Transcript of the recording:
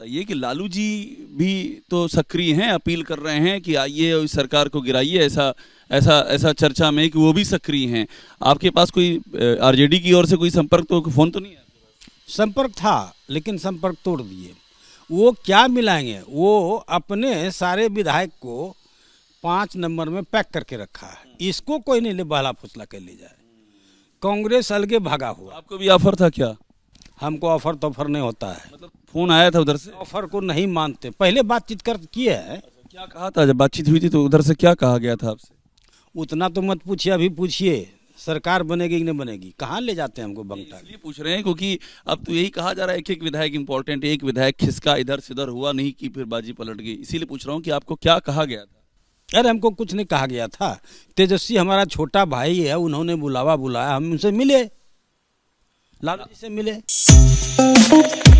ये कि लालू जी भी तो सक्रिय हैं अपील कर रहे हैं कि आइए इस सरकार को गिराइए ऐसा ऐसा ऐसा चर्चा में कि वो भी सक्रिय हैं आपके पास कोई आरजेडी की ओर से कोई संपर्क तो फोन तो नहीं है संपर्क था लेकिन संपर्क तोड़ दिए वो क्या मिलाएंगे वो अपने सारे विधायक को पांच नंबर में पैक करके रखा है इसको कोई नहीं ले बहला फुसला कर ले जाए कांग्रेस अलगे भागा हुआ आपको भी ऑफर था क्या हमको ऑफर तो ऑफर नहीं होता है मतलब फोन आया था उधर से ऑफर को नहीं मानते पहले बातचीत कर किए है क्या कहा था जब बातचीत हुई थी तो उधर से क्या कहा गया था आपसे उतना तो मत पूछिए अभी पूछिए सरकार बनेगी कि नहीं बनेगी कहाँ ले जाते हैं हमको बंगटा इसलिए पूछ रहे हैं क्योंकि अब तो यही कहा जा रहा है एक एक विधायक इम्पोर्टेंट एक विधायक खिसका इधर से उधर हुआ नहीं कि फिर बाजी पलट गई इसीलिए पूछ रहा हूँ कि आपको क्या कहा गया था अरे हमको कुछ नहीं कहा गया था तेजस्वी हमारा छोटा भाई है उन्होंने बुलावा बुलाया हम उनसे मिले लालू जी से मिले